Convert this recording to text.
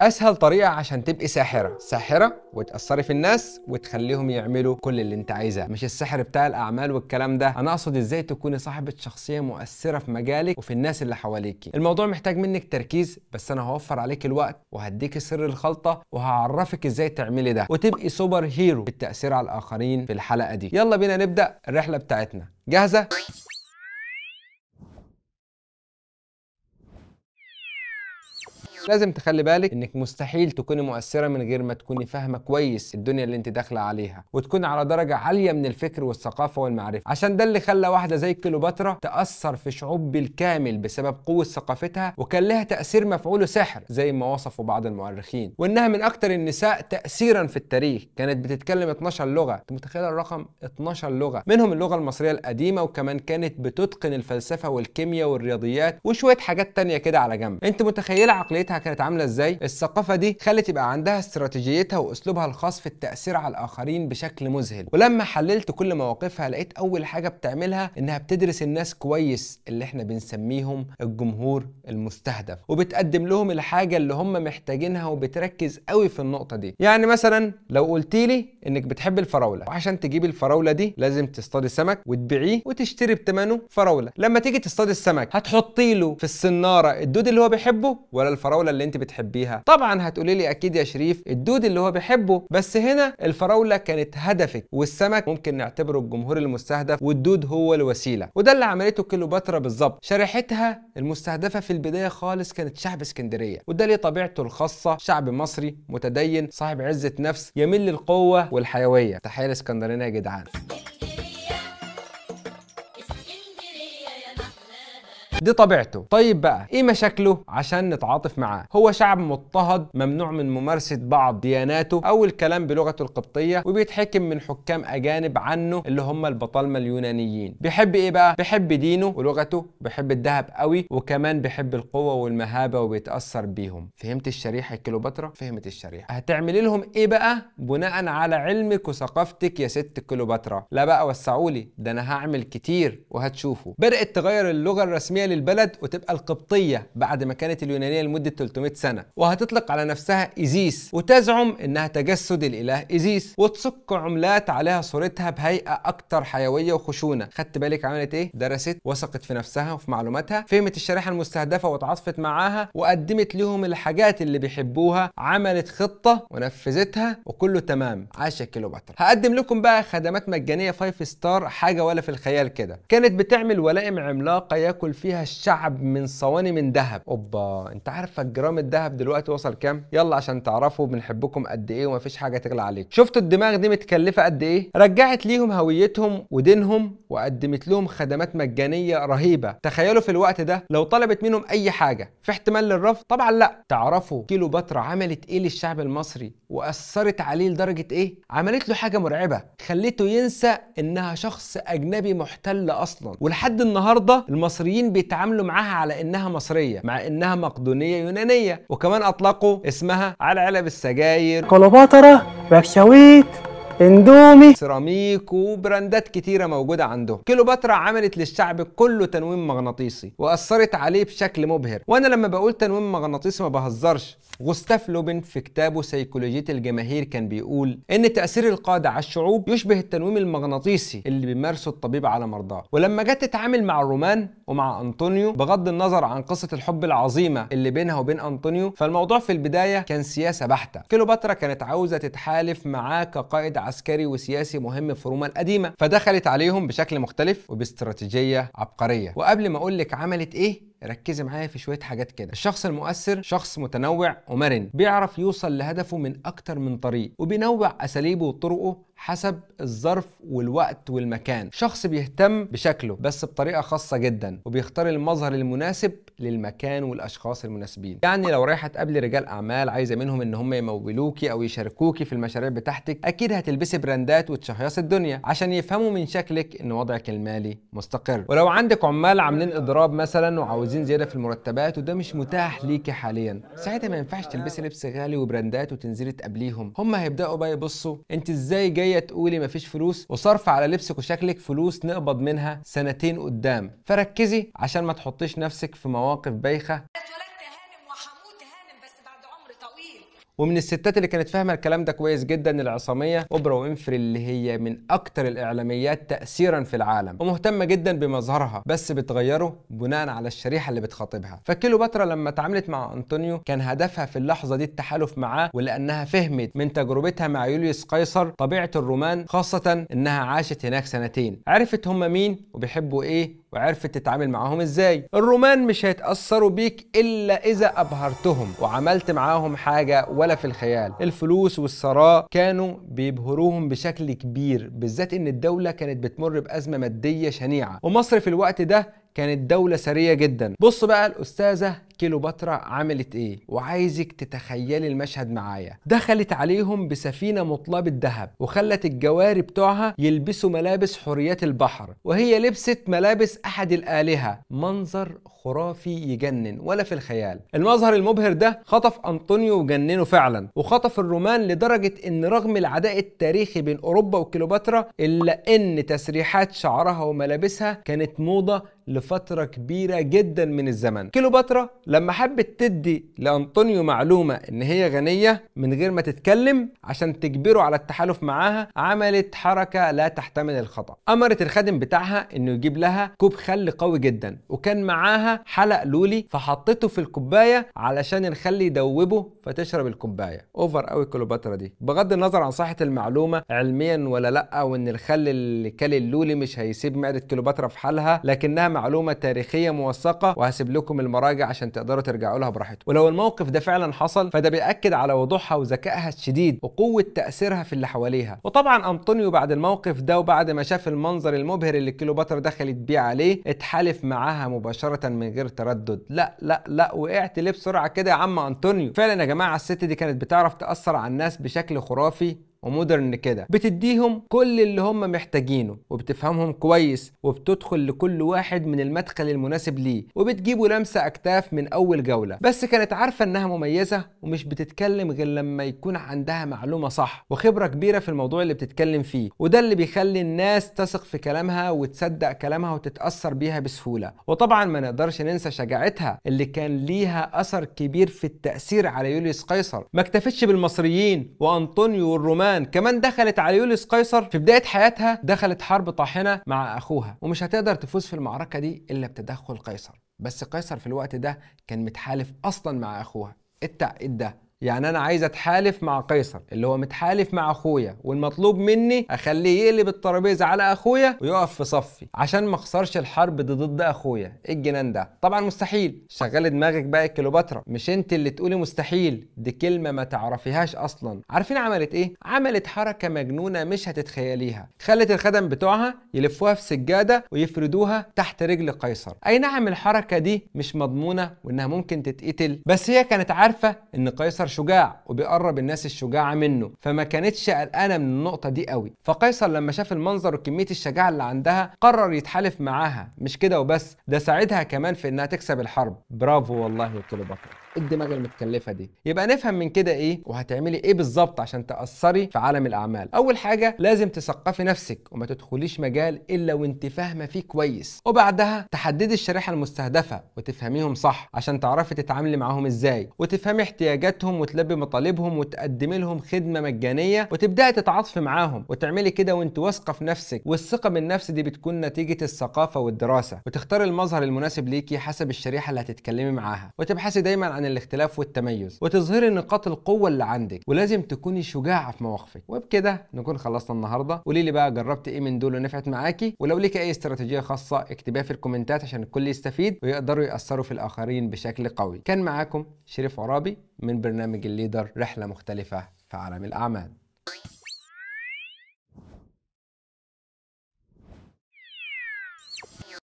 اسهل طريقه عشان تبقي ساحره ساحره وتاثري في الناس وتخليهم يعملوا كل اللي انت عايزاه مش السحر بتاع الاعمال والكلام ده انا اقصد ازاي تكوني صاحبه شخصيه مؤثره في مجالك وفي الناس اللي حواليكي الموضوع محتاج منك تركيز بس انا هوفر عليك الوقت وهديكي سر الخلطه وهعرفك ازاي تعملي ده وتبقي سوبر هيرو في التاثير على الاخرين في الحلقه دي يلا بينا نبدا الرحله بتاعتنا جاهزه لازم تخلي بالك انك مستحيل تكوني مؤثره من غير ما تكوني فاهمه كويس الدنيا اللي انت داخله عليها وتكون على درجه عاليه من الفكر والثقافه والمعرفه عشان ده اللي خلى واحده زي كليوباترا تاثر في شعوب بالكامل بسبب قوه ثقافتها وكان لها تاثير مفعوله سحر زي ما وصفوا بعض المؤرخين وانها من اكثر النساء تاثيرا في التاريخ كانت بتتكلم 12 لغه انت متخيل الرقم 12 لغه منهم اللغه المصريه القديمه وكمان كانت بتتقن الفلسفه والكيمياء والرياضيات وشويه حاجات تانية كده على جنب انت متخيله عقليتها كانت عامله ازاي الثقافه دي خلت يبقى عندها استراتيجيتها واسلوبها الخاص في التاثير على الاخرين بشكل مذهل ولما حللت كل مواقفها لقيت اول حاجه بتعملها انها بتدرس الناس كويس اللي احنا بنسميهم الجمهور المستهدف وبتقدم لهم الحاجه اللي هم محتاجينها وبتركز قوي في النقطه دي يعني مثلا لو قلت لي انك بتحب الفراوله وعشان تجيب الفراوله دي لازم تصطادي سمك وتبيعيه وتشتري بثمنه فراوله لما تيجي تصطادي السمك هتحطي له في الصناره الدود اللي هو بيحبه ولا الفراوله اللي انت بتحبيها طبعا هتقولي لي اكيد يا شريف الدود اللي هو بيحبه بس هنا الفراوله كانت هدفك والسمك ممكن نعتبره الجمهور المستهدف والدود هو الوسيله وده اللي عملته كليوباترا بالظبط شريحتها المستهدفه في البدايه خالص كانت شعب اسكندريه وده ليه طبيعته الخاصه شعب مصري متدين صاحب عزه نفس يميل للقوه والحيويه تحيه الاسكندرانيه يا جدعان دي طبيعته طيب بقى ايه مشاكله عشان نتعاطف معاه هو شعب مضطهد ممنوع من ممارسة بعض دياناته او الكلام بلغته القبطية وبيتحكم من حكام اجانب عنه اللي هم البطالمة اليونانيين بيحب ايه بقى بيحب دينه ولغته بيحب الذهب قوي وكمان بيحب القوة والمهابة وبيتأثر بيهم فهمت الشريحة كليوباترا فهمت الشريحة هتعملي لهم ايه بقى بناء على علمك وثقافتك يا ست كليوباترا لا بقى وسعولي ده انا هعمل كتير وهتشوفوا بدأت تغير اللغة الرسمية البلد وتبقى القبطية بعد ما كانت اليونانية لمدة 300 سنة وهتطلق على نفسها إيزيس وتزعم إنها تجسد الإله إيزيس وتصك عملات عليها صورتها بهيئة أكثر حيوية وخشونة خدت بالك عملت إيه؟ درست وثقت في نفسها وفي معلوماتها فهمت الشريحة المستهدفة وتعاطفت معاها وقدمت لهم الحاجات اللي بيحبوها عملت خطة ونفذتها وكله تمام عاش كيلوباترا هقدم لكم بقى خدمات مجانية 5 ستار حاجة ولا في الخيال كده كانت بتعمل ولائم عملاقة ياكل فيها فيها الشعب من صواني من ذهب اوبا انت عارف الجرام الذهب دلوقتي وصل كام يلا عشان تعرفوا بنحبكم قد ايه ومفيش حاجه تغلى عليكم شفتوا الدماغ دي متكلفه قد ايه رجعت ليهم هويتهم ودينهم وقدمت لهم خدمات مجانيه رهيبه تخيلوا في الوقت ده لو طلبت منهم اي حاجه في احتمال للرفض طبعا لا تعرفوا كيلوباترا عملت ايه للشعب المصري واثرت عليه لدرجه ايه عملت له حاجه مرعبه خليته ينسى انها شخص اجنبي محتل اصلا ولحد النهارده المصريين بيت يتعاملوا معاها على انها مصريه مع انها مقدونيه يونانيه وكمان اطلقوا اسمها على علب السجاير كليوباترا باكشاويت اندومي سيراميك وبراندات كتيره موجوده عندهم كيلوباترا عملت للشعب كله تنويم مغناطيسي واثرت عليه بشكل مبهر وانا لما بقول تنويم مغناطيسي ما بهزرش غوستاف لوبن في كتابه سيكولوجيه الجماهير كان بيقول ان تاثير القاده على الشعوب يشبه التنويم المغناطيسي اللي بيمارسه الطبيب على مرضاه ولما جت تتعامل مع الرومان ومع انطونيو بغض النظر عن قصه الحب العظيمه اللي بينها وبين انطونيو فالموضوع في البدايه كان سياسه بحته كيلوباترا كانت عاوزه تتحالف معاه كقائد عسكري وسياسي مهم في روما القديمه فدخلت عليهم بشكل مختلف وباستراتيجيه عبقريه وقبل ما اقول لك عملت ايه ركزي معايا في شويه حاجات كده الشخص المؤثر شخص متنوع ومرن بيعرف يوصل لهدفه من اكتر من طريق وبينوع اساليبه وطرقه حسب الظرف والوقت والمكان شخص بيهتم بشكله بس بطريقه خاصه جدا وبيختار المظهر المناسب للمكان والاشخاص المناسبين يعني لو رايحه تقابلي رجال اعمال عايزه منهم ان هم يمولوكي او يشاركوكي في المشاريع بتاعتك اكيد هتلبسي براندات وتشهيص الدنيا عشان يفهموا من شكلك ان وضعك المالي مستقر ولو عندك عمال عاملين اضراب مثلا وعاوزين زياده في المرتبات وده مش متاح ليكي حاليا ساعتها ما ينفعش تلبسي لبس غالي وبراندات وتنزلي تقابليهم هم هيبداوا بقى يبصوا انت ازاي جايه تقولي مفيش فلوس وصرف على لبسك وشكلك فلوس نقبض منها سنتين قدام فركزي عشان ما تحطيش نفسك في مواقف مواقف بايخه ومن الستات اللي كانت فاهمه الكلام ده كويس جدا العصاميه اوبرا وينفري اللي هي من اكتر الاعلاميات تاثيرا في العالم ومهتمه جدا بمظهرها بس بتغيره بناء على الشريحه اللي بتخاطبها فكليوباترا لما اتعاملت مع انطونيو كان هدفها في اللحظه دي التحالف معاه ولانها فهمت من تجربتها مع يوليوس قيصر طبيعه الرومان خاصه انها عاشت هناك سنتين عرفت هم مين وبيحبوا ايه وعرفت تتعامل معاهم ازاي الرومان مش هيتاثروا بيك الا اذا ابهرتهم وعملت معاهم حاجة حاجة ولا في الخيال الفلوس والثراء كانوا بيبهروهم بشكل كبير بالذات ان الدولة كانت بتمر بأزمة مادية شنيعة ومصر في الوقت ده كانت دولة سرية جدا بص بقى الأستاذة كيلوباترا عملت ايه وعايزك تتخيلي المشهد معايا دخلت عليهم بسفينة مطلبة ذهب وخلت الجواري بتوعها يلبسوا ملابس حريات البحر وهي لبست ملابس أحد الآلهة منظر خرافي يجنن ولا في الخيال المظهر المبهر ده خطف أنطونيو وجننه فعلا وخطف الرومان لدرجة ان رغم العداء التاريخي بين أوروبا وكيلوباترا إلا ان تسريحات شعرها وملابسها كانت موضة لفترة كبيرة جدا من الزمن كيلوباترا لما حبت تدي لأنطونيو معلومة إن هي غنية من غير ما تتكلم عشان تجبره على التحالف معاها عملت حركة لا تحتمل الخطأ أمرت الخادم بتاعها إنه يجيب لها كوب خل قوي جدا وكان معاها حلق لولي فحطته في الكوباية علشان الخل يدوبه فتشرب الكوباية أوفر قوي كيلوباترا دي بغض النظر عن صحة المعلومة علميا ولا لأ وإن الخل اللي كل اللولي مش هيسيب معدة كيلوباترا في حالها لكنها معلومه تاريخيه موثقه وهسيب لكم المراجع عشان تقدروا ترجعوا لها براحتكم ولو الموقف ده فعلا حصل فده بيأكد على وضوحها وذكائها الشديد وقوه تاثيرها في اللي حواليها وطبعا انطونيو بعد الموقف ده وبعد ما شاف المنظر المبهر اللي كليوباترا دخلت بيه عليه اتحالف معاها مباشره من غير تردد لا لا لا وقعت ليه بسرعه كده يا عم انطونيو فعلا يا جماعه الست دي كانت بتعرف تاثر على الناس بشكل خرافي ومودرن كده بتديهم كل اللي هم محتاجينه وبتفهمهم كويس وبتدخل لكل واحد من المدخل المناسب ليه وبتجيبه لمسه اكتاف من اول جوله بس كانت عارفه انها مميزه ومش بتتكلم غير لما يكون عندها معلومه صح وخبره كبيره في الموضوع اللي بتتكلم فيه وده اللي بيخلي الناس تثق في كلامها وتصدق كلامها وتتاثر بيها بسهوله وطبعا ما نقدرش ننسى شجاعتها اللي كان ليها اثر كبير في التاثير على يوليوس قيصر ما اكتفتش بالمصريين وانطونيو والرومان كمان كمان دخلت على يوليوس قيصر في بدايه حياتها دخلت حرب طاحنه مع اخوها ومش هتقدر تفوز في المعركه دي الا بتدخل قيصر بس قيصر في الوقت ده كان متحالف اصلا مع اخوها التعقيد ده يعني انا عايز اتحالف مع قيصر اللي هو متحالف مع اخويا والمطلوب مني اخليه يقلب الترابيزه على اخويا ويقف في صفي عشان ما اخسرش الحرب دي ضد اخويا ايه الجنان ده طبعا مستحيل شغل دماغك بقى يا كليوباترا مش انت اللي تقولي مستحيل دي كلمه ما تعرفيهاش اصلا عارفين عملت ايه عملت حركه مجنونه مش هتتخيليها خلت الخدم بتوعها يلفوها في سجاده ويفردوها تحت رجل قيصر اي نعم الحركه دي مش مضمونه وانها ممكن تتقتل بس هي كانت عارفه ان قيصر شجاع وبيقرب الناس الشجاعه منه فما كانتش قلقانه من النقطه دي قوي فقيصر لما شاف المنظر وكميه الشجاعه اللي عندها قرر يتحالف معاها مش كده وبس ده ساعدها كمان في انها تكسب الحرب برافو والله يا كليوباترا الدماغ المتكلفه دي يبقى نفهم من كده ايه وهتعملي ايه بالظبط عشان تاثري في عالم الاعمال اول حاجه لازم تثقفي نفسك وما تدخليش مجال الا وانت فاهمه فيه كويس وبعدها تحددي الشريحه المستهدفه وتفهميهم صح عشان تعرفي تتعاملي معاهم ازاي وتفهمي احتياجاتهم وتلبي مطالبهم وتقدمي لهم خدمه مجانيه وتبداي تتعاطفي معاهم وتعملي كده وانت واثقه في نفسك والثقه بالنفس دي بتكون نتيجه الثقافه والدراسه وتختاري المظهر المناسب ليكي حسب الشريحه اللي هتتكلمي معاها وتبحثي دايما عن الاختلاف والتميز وتظهري نقاط القوه اللي عندك ولازم تكوني شجاعه في مواقفك وبكده نكون خلصنا النهارده قولي لي بقى جربت ايه من دول ونفعت معاكي ولو ليك اي استراتيجيه خاصه اكتبيها في الكومنتات عشان الكل يستفيد ويقدروا ياثروا في الاخرين بشكل قوي كان معاكم شريف عرابي من برنامج الليدر رحلة مختلفة في عالم الأعمال